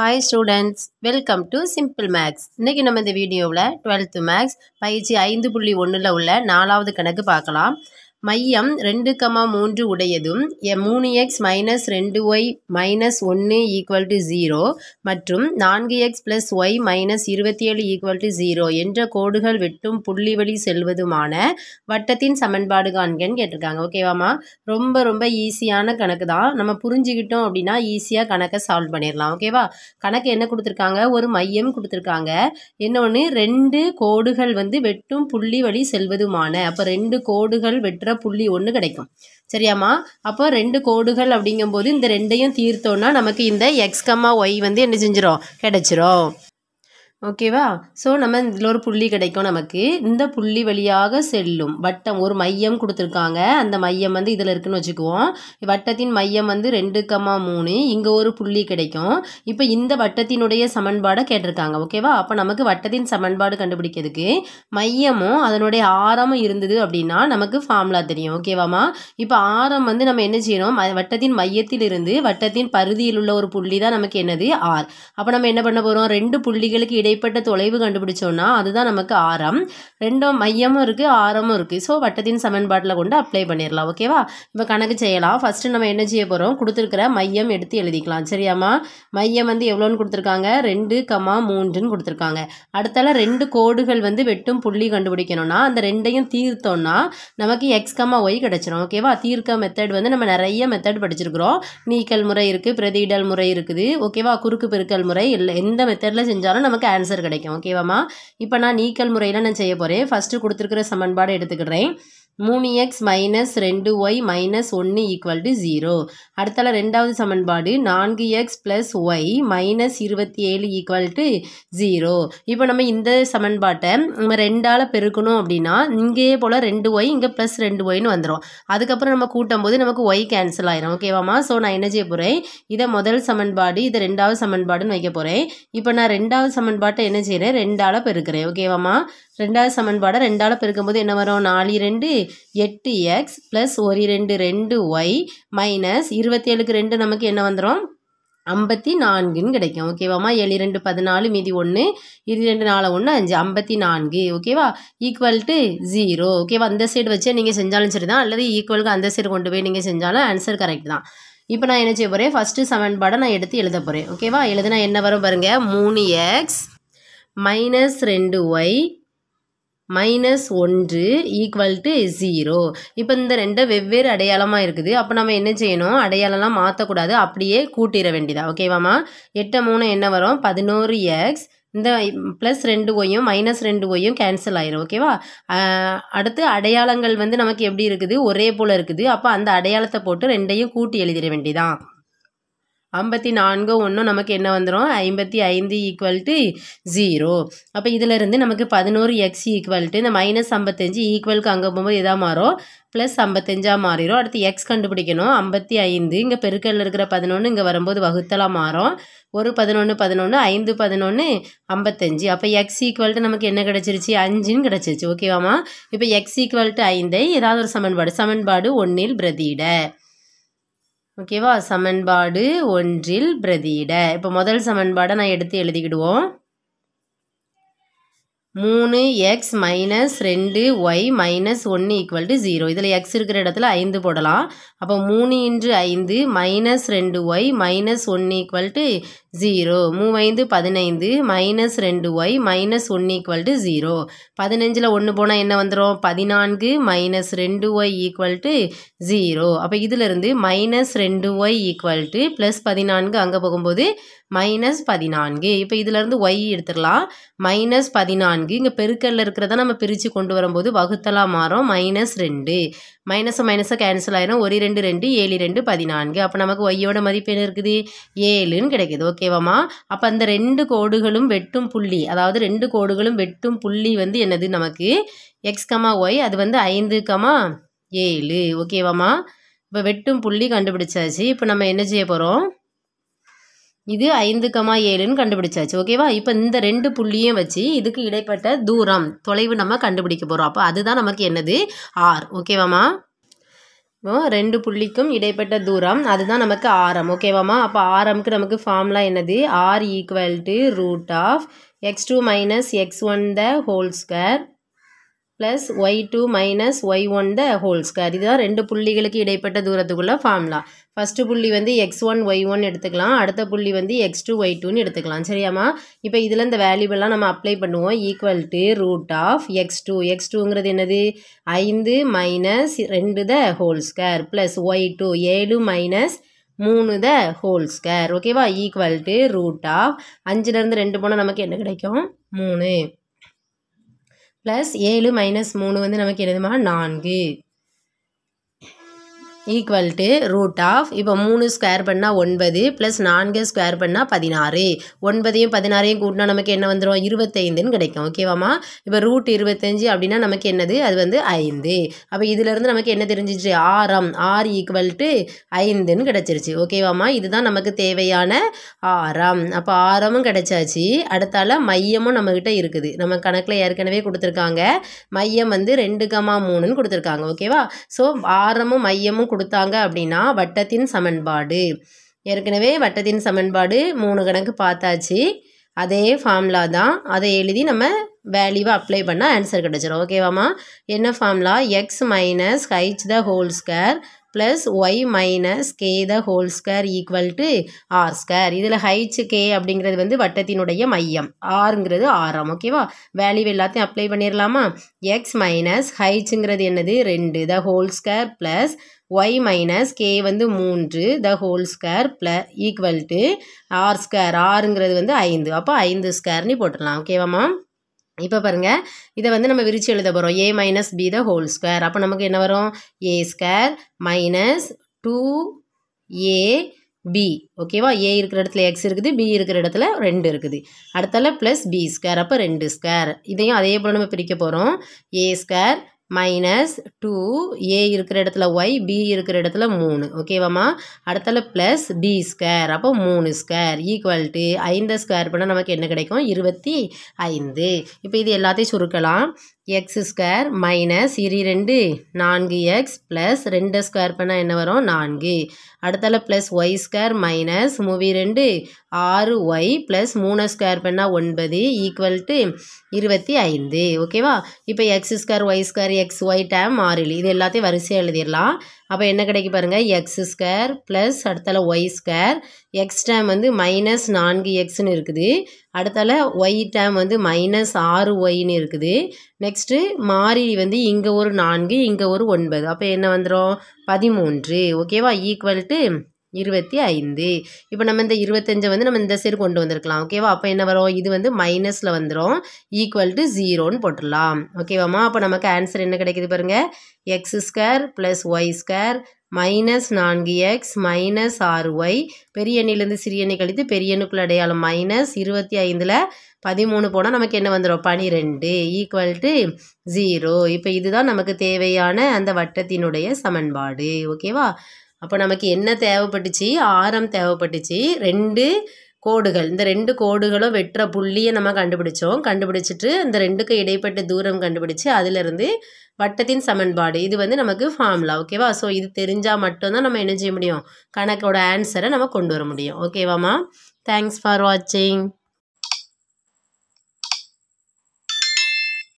hi students welcome to simple maths இன்றைக்கி நம்ம இந்த வீடியோவில் டுவெல்த்து மேக்ஸ் பயிற்சி ஐந்து புள்ளி ஒன்றில் உள்ள நாலாவது கணக்கு பார்க்கலாம் மையம் ரெண்டு கமா மூன்று உடையதும் மூணு எக்ஸ் மைனஸ் ரெண்டு ஒய் மைனஸ் ஒன்று ஈக்குவல் டு ஜீரோ மற்றும் நான்கு எக்ஸ் ப்ளஸ் ஒய் மைனஸ் இருபத்தி ஏழு ஈக்குவல் டு ஜீரோ என்ற கோடுகள் வெட்டும் புள்ளி வழி செல்வதுமான வட்டத்தின் சமன்பாடு காண்கன்னு கேட்டிருக்காங்க ஓகேவாம்மா ரொம்ப ரொம்ப ஈஸியான கணக்கு தான் நம்ம புரிஞ்சுக்கிட்டோம் அப்படின்னா ஈஸியாக கணக்கை சால்வ் பண்ணிடலாம் ஓகேவா கணக்கு என்ன கொடுத்துருக்காங்க ஒரு மையம் கொடுத்துருக்காங்க இன்னொன்று ரெண்டு கோடுகள் வந்து வெட்டும் புள்ளி வழி செல்வதுமான அப்போ ரெண்டு கோடுகள் வெட்டுற அப்படின்ற புள்ளி ஒன்று கிடைக்கும் சரியாம்மா அப்போ ரெண்டு கோடுகள் அப்படிங்கும்போது இந்த ரெண்டையும் தீர்த்தோன்னா நமக்கு இந்த எக்ஸ் கம்மா ஒய் வந்து என்ன செஞ்சிடும் கிடச்சிரும் ஓகேவா ஸோ நம்ம இதில் ஒரு புள்ளி கிடைக்கும் நமக்கு இந்த புள்ளி வழியாக செல்லும் வட்டம் ஒரு மையம் கொடுத்துருக்காங்க அந்த மையம் வந்து இதில் இருக்குன்னு வச்சுக்குவோம் வட்டத்தின் மையம் வந்து ரெண்டு கம்மா மூணு இங்கே ஒரு புள்ளி கிடைக்கும் இப்போ இந்த வட்டத்தினுடைய சமன்பாடை கேட்டிருக்காங்க ஓகேவா அப்போ நமக்கு வட்டத்தின் சமன்பாடு கண்டுபிடிக்கிறதுக்கு மையமும் அதனுடைய ஆரமும் இருந்தது அப்படின்னா நமக்கு ஃபார்முலா தெரியும் ஓகேவாம்மா இப்போ ஆரம் வந்து நம்ம என்ன செய்யணும் வட்டத்தின் மையத்திலிருந்து வட்டத்தின் பருதியில் உள்ள ஒரு புள்ளி தான் நமக்கு என்னது ஆர் அப்போ நம்ம என்ன பண்ண போகிறோம் ரெண்டு புள்ளிகளுக்கு இடையே இடைப்பட்ட தொலைவு கண்டுபிடிச்சோன்னா அதுதான் நமக்கு ஆரம் ரெண்டும் மையமும் இருக்குது ஆரமும் இருக்குது ஸோ வட்டத்தின் சமன்பாட்டில் கொண்டு அப்ளை பண்ணிடலாம் ஓகேவா இப்போ கணக்கு செய்யலாம் ஃபஸ்ட்டு நம்ம என்ன செய்ய போகிறோம் கொடுத்துருக்கிற மையம் எடுத்து எழுதிக்கலாம் சரியாம்மா மையம் வந்து எவ்வளோன்னு கொடுத்துருக்காங்க ரெண்டு கமா மூன்றுன்னு கொடுத்துருக்காங்க அடுத்தால ரெண்டு கோடுகள் வந்து வெட்டும் புள்ளி கண்டுபிடிக்கணும்னா அந்த ரெண்டையும் தீர்த்தோம்னா நமக்கு எக்ஸ் கமா ஒய் கிடச்சிரும் ஓகேவா தீர்க்க மெத்தட் வந்து நம்ம நிறைய மெத்தட் படிச்சிருக்கிறோம் நீக்கல் முறை இருக்குது பிரதிடல் முறை இருக்குது ஓகேவா குறுக்கு பெருக்கல் முறை இல்லை எந்த மெத்தடில் செஞ்சாலும் நமக்கு ஆன்சர் கிடைக்கும் ஓகேவாம்மா இப்போ நான் நீக்கல் முறையில் நான் செய்ய போகிறேன் ஃபஸ்ட்டு கொடுத்துருக்கிற சமன்பாடு எடுத்துக்கிறேன் மூணு எக்ஸ் மைனஸ் ரெண்டு ஒய் மைனஸ் ஒன்று ஈக்குவல் டு ஜீரோ அடுத்தால ரெண்டாவது சமன்பாடு நான்கு எக்ஸ் ப்ளஸ் ஒய் மைனஸ் இருபத்தி ஏழு ஈக்குவல் டு ஜீரோ இப்போ நம்ம இந்த சமன்பாட்டை நம்ம ரெண்டால் பெருக்கணும் அப்படின்னா இங்கேயே போல் ரெண்டு ஒய் இங்கே ப்ளஸ் ரெண்டு ஒய்னு வந்துடும் அதுக்கப்புறம் நம்ம கூட்டும் போது நமக்கு ஒய் கேன்சல் ஆயிரும் ஓகேவாமா ஸோ நான் என்ன செய்ய போகிறேன் இதை முதல் சமன்பாடு இதை ரெண்டாவது சமன்பாடுன்னு வைக்க போகிறேன் இப்போ நான் ரெண்டாவது சமன்பாட்டை என்ன செய்கிறேன் ரெண்டால் பெருக்கிறேன் ஓகேவாமா ரெண்டாவது சமன்பாடை ரெண்டால் பெருக்கும் போது என்ன வரும் நாலு ரெண்டு எட்டு எக்ஸ் ப்ளஸ் ஒரு ரெண்டு ரெண்டு ஒய் மைனஸ் இருபத்தேழுக்கு ரெண்டு நமக்கு என்ன வந்துடும் ஐம்பத்தி நான்குன்னு கிடைக்கும் ஓகேவாம்மா ஏழு ரெண்டு பதினாலு மீதி ஒன்று இரு ரெண்டு நாலு ஒன்று அஞ்சு ஐம்பத்தி நான்கு ஓகேவா ஈக்குவல் டு ஜீரோ ஓகேவா அந்த சைடு வச்சே நீங்கள் செஞ்சாலும் சரி தான் அல்லது ஈக்குவலுக்கு அந்த சைடு கொண்டு போய் நீங்கள் செஞ்சாலும் ஆன்சர் கரெக்ட் தான் இப்போ நான் என்ன செய்ய போகிறேன் ஃபஸ்ட்டு சமன்பாடை நான் எடுத்து எழுத போகிறேன் ஓகேவா எழுதுனா என்ன வரும் பாருங்கள் மூணு எக்ஸ் மைனஸ் ரெண்டு ஒய் மைனஸ் ஒன்று ஈக்குவல் டு ஜீரோ இப்போ இந்த ரெண்டு வெவ்வேறு அடையாளமாக இருக்குது அப்போ நம்ம என்ன செய்யணும் அடையாளம்லாம் மாற்றக்கூடாது அப்படியே கூட்டிட வேண்டியதா ஓகேவாம்மா எட்டு மூணு என்ன வரும் பதினோரு எக்ஸ் இந்த ப்ளஸ் ரெண்டு ஒய்யும் மைனஸ் ரெண்டு ஒய்யும் கேன்சல் ஆயிரும் ஓகேவா அடுத்து அடையாளங்கள் வந்து நமக்கு எப்படி இருக்குது ஒரே போல் இருக்குது அப்போ அந்த அடையாளத்தை போட்டு ரெண்டையும் கூட்டி எழுதிட வேண்டியதான் ஐம்பத்தி நான்கு ஒன்றும் நமக்கு என்ன வந்துடும் ஐம்பத்தி ஐந்து ஈக்குவல் டு ஜீரோ அப்போ இதிலிருந்து நமக்கு பதினோரு எக்ஸ் ஈக்குவல் டு இந்த மைனஸ் ஐம்பத்தஞ்சு ஈக்குவலுக்கு அங்கே போகும்போது இதாக மாறும் ப்ளஸ் ஐம்பத்தஞ்சாக மாறிடும் அடுத்து எக்ஸ் கண்டுபிடிக்கணும் ஐம்பத்தி ஐந்து இங்கே பெருக்கல்ல இருக்கிற பதினொன்று இங்கே வரும்போது வகுத்தலாக மாறும் ஒரு பதினொன்று பதினொன்று ஐந்து பதினொன்று ஐம்பத்தஞ்சு அப்போ எக்ஸ் ஈக்குவல்ட்டு நமக்கு என்ன கிடச்சிருச்சு அஞ்சுன்னு கிடச்சிருச்சு ஓகேவாம்மா இப்போ எக்ஸ் ஈக்குவல்ட்டு ஐந்தை ஏதாவது ஒரு சமன்பாடு சமன்பாடு ஒன்றில் பிரதியிட ஓகேவா சமன்பாடு ஒன்றில் பிரதியிட இப்போ முதல் சமன்பாடை நான் எடுத்து எழுதிக்கிடுவோம் மூணு எக்ஸ் மைனஸ் ரெண்டு ஒய் மைனஸ் ஒன்று ஈக்குவல் டு ஜீரோ இதில் எக்ஸ் இருக்கிற இடத்துல ஐந்து போடலாம் அப்போ மூணு இன்று ஐந்து மைனஸ் ரெண்டு ஒய் மைனஸ் ஒன்று ஈக்குவல் டு ஜீரோ மூவைந்து பதினைந்து மைனஸ் ரெண்டு ஒய் மைனஸ் ஒன்று ஈக்குவல் டு ஜீரோ பதினஞ்சில் ஒன்று போனால் என்ன வந்துடும் பதினான்கு மைனஸ் ரெண்டு ஒய் ஈக்குவல் டு ஜீரோ அப்போ இதிலிருந்து மைனஸ் ரெண்டு ஒய் ஈக்குவல் டு ப்ளஸ் பதினான்கு அங்கே போகும்போது மைனஸ் பதினான்கு இப்போ இதுலேருந்து ஒய் எடுத்துடலாம் மைனஸ் பதினான்கு இங்கே பெருக்கல்ல இருக்கிறத நம்ம பிரித்து கொண்டு வரும்போது வகுத்தலாக மாறும் மைனஸ் ரெண்டு மைனஸை மைனஸை கேன்சல் ஆயிரும் ஒரு ரெண்டு ரெண்டு ஏழு ரெண்டு பதினான்கு அப்போ நமக்கு ஒய்யோட மதிப்பு என்ன இருக்குது ஏழுன்னு கிடைக்கிது ஓகேவாம்மா அப்போ அந்த ரெண்டு கோடுகளும் வெட்டும் புள்ளி அதாவது ரெண்டு கோடுகளும் வெட்டும் புள்ளி வந்து என்னது நமக்கு எக்ஸ் கமா ஒய் அது வந்து ஐந்து கமா ஏழு ஓகேவாம்மா இப்போ வெட்டும் புள்ளி கண்டுபிடிச்சாச்சு இப்போ நம்ம என்ன செய்ய போகிறோம் இது ஐந்து கமா ஏழுன்னு கண்டுபிடிச்சாச்சு ஓகேவா இப்போ இந்த ரெண்டு புள்ளியும் வச்சு இதுக்கு இடைப்பட்ட தூரம் தொலைவு நம்ம கண்டுபிடிக்க போகிறோம் அப்போ அதுதான் நமக்கு என்னது ஆர் ஓகேவாம்மா இப்போ ரெண்டு புள்ளிக்கும் இடைப்பட்ட தூரம் அதுதான் நமக்கு ஆரம் ஓகேவாம்மா அப்போ ஆரம்க்கு நமக்கு ஃபார்ம்லாம் என்னது r equal to root of x two minus x one the whole square plus y two minus y one the whole square இதுதான் ரெண்டு புள்ளிகளுக்கு இடைப்பட்ட தூரத்துக்குள்ள ஃபார்முலா ஃபஸ்ட்டு புள்ளி வந்து எக்ஸ் ஒன் ஒய் ஒன் எடுத்துக்கலாம் அடுத்த புள்ளி வந்து எக்ஸ் டூ ஒய் டூன்னு எடுத்துக்கலாம் சரியாம்மா இப்போ இதில் இந்த வேல்யூபெல்லாம் நம்ம அப்ளை பண்ணுவோம் equal to root of x two x டூங்கிறது என்னது ஐந்து மைனஸ் ரெண்டு the whole square plus y two ஏழு மைனஸ் மூணு த ஹோல் ஸ்கொயர் ஓகேவா ஈக்குவல் டு ரூட் ஆஃப் அஞ்சுலேருந்து ரெண்டு போனால் நமக்கு என்ன கிடைக்கும் மூணு ப்ளஸ் ஏழு மைனஸ் மூணு வந்து நமக்கு என்னதுமா நான்கு ஈக்குவல் டு ரூட் ஆஃப் இப்போ மூணு ஸ்கொயர் பண்ணால் ஒன்பது ப்ளஸ் நான்கு ஸ்கொயர் பண்ணால் பதினாறு ஒன்பதையும் பதினாறையும் கூட்டினா நமக்கு என்ன வந்துடும் இருபத்தைந்துன்னு கிடைக்கும் ஓகேவாம்மா இப்போ ரூட் இருபத்தஞ்சு அப்படின்னா நமக்கு என்னது அது வந்து ஐந்து அப்போ இதிலேருந்து நமக்கு என்ன தெரிஞ்சிச்சு ஆரம் ஆர் ஈக்குவல் டு ஐந்துன்னு கிடச்சிருச்சு ஓகேவாம்மா இதுதான் நமக்கு தேவையான ஆரம் அப்போ ஆரமும் கிடச்சாச்சு அடுத்தால மையமும் நம்மக்கிட்ட இருக்குது நம்ம கணக்கில் ஏற்கனவே கொடுத்துருக்காங்க மையம் வந்து ரெண்டு கமா மூணுன்னு கொடுத்துருக்காங்க ஓகேவா ஸோ ஆரமும் மையமும் கொடுத்தாங்க அப்படின்னா வட்டத்தின் சமன்பாடு ஏற்கனவே வட்டத்தின் சமன்பாடு மூணு கணக்கு பார்த்தாச்சு அதே ஃபார்முலா தான் அதை எழுதி நம்ம வேல்யூவை அப்ளை பண்ணால் ஆன்சர் கிடச்சிடும் ஓகேவாம்மா என்ன formula x minus h the whole square plus y minus k the whole square equal to r square இதில் ஹைச் கே அப்படிங்கிறது வந்து வட்டத்தினுடைய மையம் ஆருங்கிறது ஆரம் ஓகேவா வேல்யூ எல்லாத்தையும் அப்ளை பண்ணிடலாமா எக்ஸ் மைனஸ் ஹைச்சுங்கிறது என்னது ரெண்டு the whole square plus y minus k வந்து மூன்று the whole square plus equal to r square ஆறுங்கிறது வந்து ஐந்து அப்போ ஐந்து ஸ்கேர்னு போட்டுடலாம் ஓகேவாம்மா இப்போ பாருங்கள் இதை வந்து நம்ம விரிச்சு எழுத போகிறோம் a minus b the whole square அப்போ நமக்கு என்ன வரும் a square minus two a b ஓகேவா ஏ இருக்கிற இடத்துல எக்ஸ் இருக்குது பி இருக்கிற இடத்துல ரெண்டு இருக்குது அடுத்தால ப்ளஸ் பி ஸ்கேர் அப்போ ரெண்டு ஸ்கேர் இதையும் அதே போல் நம்ம பிரிக்க போகிறோம் a square minus two a இருக்கிற இடத்துல ஒய் பி இருக்கிற இடத்துல மூணு ஓகேவாம்மா அடுத்தல ப்ளஸ் பி ஸ்கொயர் அப்போ மூணு ஸ்கொயர் ஈக்குவல் டு ஐந்து ஸ்கொயர் பண்ணால் நமக்கு என்ன கிடைக்கும் இருபத்தி ஐந்து இப்போ இது எல்லாத்தையும் சுருக்கலாம் எக்ஸ் ஸ்கொயர் மைனஸ் இரு ரெண்டு நான்கு எக்ஸ் ப்ளஸ் ரெண்டு ஸ்கொயர் பண்ணால் என்ன வரும் நான்கு அடுத்தால ப்ளஸ் ஒய் ஸ்கொயர் மைனஸ் மூவி ரெண்டு ஆறு ஒய் ப்ளஸ் மூணு ஸ்கொயர் பண்ணால் ஒன்பது ஈக்குவல் டு இருபத்தி ஐந்து ஓகேவா இப்போ x square y square x y term மாறிலி இது எல்லாத்தையும் வரிசையாக எழுதிடலாம் அப்போ என்ன கிடைக்கு பாருங்கள் எக்ஸ் ஸ்கொயர் ப்ளஸ் அடுத்தால ஒய் ஸ்கொயர் எக்ஸ் டேம் வந்து மைனஸ் நான்கு எக்ஸ்னு இருக்குது அடுத்தால ஒய் டேம் வந்து மைனஸ் ஆறு ஒய்ன்னு இருக்குது நெக்ஸ்ட்டு மாறி வந்து இங்கே ஒரு நான்கு இங்கே ஒரு ஒன்பது அப்போ என்ன வந்துடும் பதிமூன்று ஓகேவா ஈக்குவல் டு இருபத்தி ஐந்து இப்போ நம்ம இந்த இருபத்தஞ்சை வந்து நம்ம இந்த சைடு கொண்டு வந்திருக்கலாம் ஓகேவா அப்போ என்ன வரும் இது வந்து மைனஸில் வந்துடும் ஈக்குவல் டு ஜீரோன்னு போட்டுடலாம் ஓகேவாம்மா அப்போ நமக்கு ஆன்சர் என்ன கிடைக்குது பாருங்கள் x square plus y square minus நான்கு எக்ஸ் மைனஸ் ஆறு ஒய் பெரிய எண்ணிலேருந்து சிறிய எண்ணை கழித்து பெரிய எண்ணுக்குள்ள அடையாளம் மைனஸ் இருபத்தி ஐந்தில் பதிமூணு போனால் நமக்கு என்ன வந்துடும் பனிரெண்டு ஈக்குவல் டு ஜீரோ இப்போ இதுதான் நமக்கு தேவையான அந்த வட்டத்தினுடைய சமன்பாடு ஓகேவா அப்போ நமக்கு என்ன தேவைப்பட்டுச்சு ஆரம் தேவைப்பட்டுச்சு ரெண்டு கோடுகள் இந்த ரெண்டு கோடுகளும் வெட்டுற புள்ளியை நம்ம கண்டுபிடிச்சோம் கண்டுபிடிச்சிட்டு இந்த ரெண்டுக்கு இடைப்பட்ட தூரம் கண்டுபிடிச்சு அதிலிருந்து வட்டத்தின் சமன்பாடு இது வந்து நமக்கு ஃபார்முலா ஓகேவா ஸோ இது தெரிஞ்சால் மட்டும்தான் நம்ம என்ன செய்ய முடியும் கணக்கோட ஆன்சரை நம்ம கொண்டு வர முடியும் ஓகேவாம்மா தேங்க்ஸ் ஃபார் வாட்சிங்